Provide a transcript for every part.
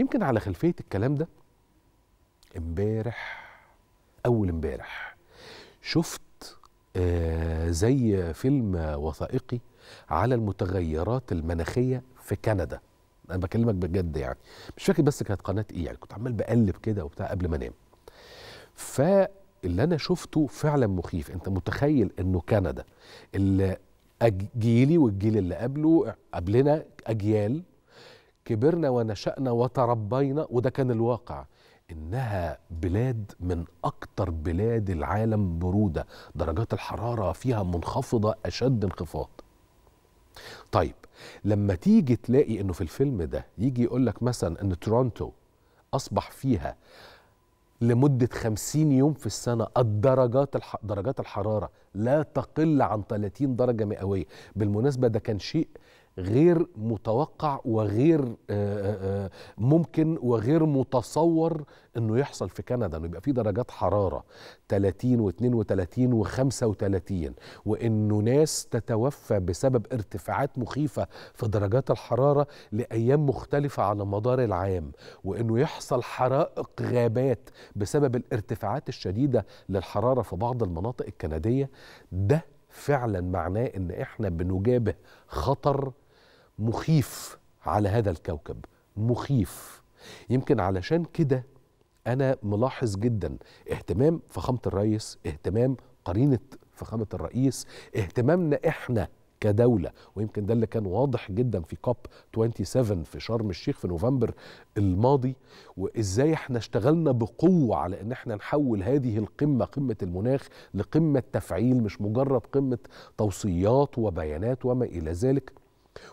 يمكن على خلفيه الكلام ده امبارح اول امبارح شفت آه زي فيلم وثائقي على المتغيرات المناخيه في كندا انا بكلمك بجد يعني مش فاكر بس كانت قناه ايه يعني كنت عمال بقلب كده وبتاع قبل ما انام فاللي انا شفته فعلا مخيف انت متخيل انه كندا اللي جيلي والجيل اللي قبله قبلنا اجيال كبرنا ونشأنا وتربينا وده كان الواقع إنها بلاد من أكتر بلاد العالم برودة درجات الحرارة فيها منخفضة أشد انخفاض طيب لما تيجي تلاقي إنه في الفيلم ده يجي يقولك مثلا إن تورونتو أصبح فيها لمدة 50 يوم في السنة الدرجات الح... درجات الحرارة لا تقل عن 30 درجة مئوية بالمناسبة ده كان شيء غير متوقع وغير آه، آه، آه، ممكن وغير متصور انه يحصل في كندا انه يبقى في درجات حراره 30 و32 و35 وانه ناس تتوفى بسبب ارتفاعات مخيفه في درجات الحراره لايام مختلفه على مدار العام وانه يحصل حرائق غابات بسبب الارتفاعات الشديده للحراره في بعض المناطق الكنديه ده فعلا معناه ان احنا بنجابه خطر مخيف على هذا الكوكب مخيف يمكن علشان كده انا ملاحظ جدا اهتمام فخامه الرئيس اهتمام قرينه فخامه الرئيس اهتمامنا احنا كدولة ويمكن ده اللي كان واضح جدا في كوب 27 في شرم الشيخ في نوفمبر الماضي وازاي احنا اشتغلنا بقوة على ان احنا نحول هذه القمة قمة المناخ لقمة تفعيل مش مجرد قمة توصيات وبيانات وما الى ذلك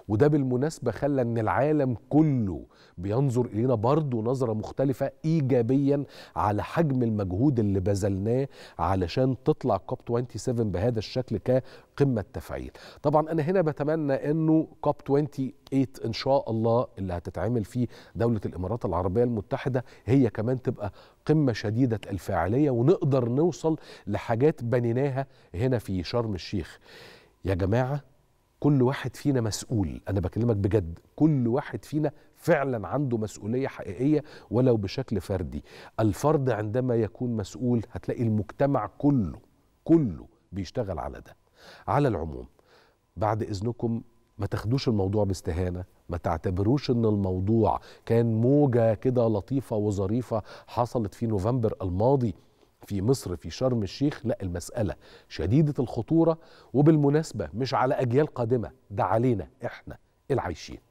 وده بالمناسبة خلى أن العالم كله بينظر إلينا برضه نظرة مختلفة إيجابيا على حجم المجهود اللي بذلناه علشان تطلع كوب 27 بهذا الشكل كقمة تفعيل طبعا أنا هنا بتمنى أنه كوب 28 إن شاء الله اللي هتتعمل في دولة الإمارات العربية المتحدة هي كمان تبقى قمة شديدة الفاعلية ونقدر نوصل لحاجات بنيناها هنا في شرم الشيخ يا جماعة كل واحد فينا مسؤول انا بكلمك بجد كل واحد فينا فعلا عنده مسؤوليه حقيقيه ولو بشكل فردي الفرد عندما يكون مسؤول هتلاقي المجتمع كله كله بيشتغل على ده على العموم بعد اذنكم ما تاخدوش الموضوع باستهانه ما تعتبروش ان الموضوع كان موجه كده لطيفه وظريفه حصلت في نوفمبر الماضي في مصر في شرم الشيخ لا المسألة شديدة الخطورة وبالمناسبة مش على أجيال قادمة ده علينا إحنا العايشين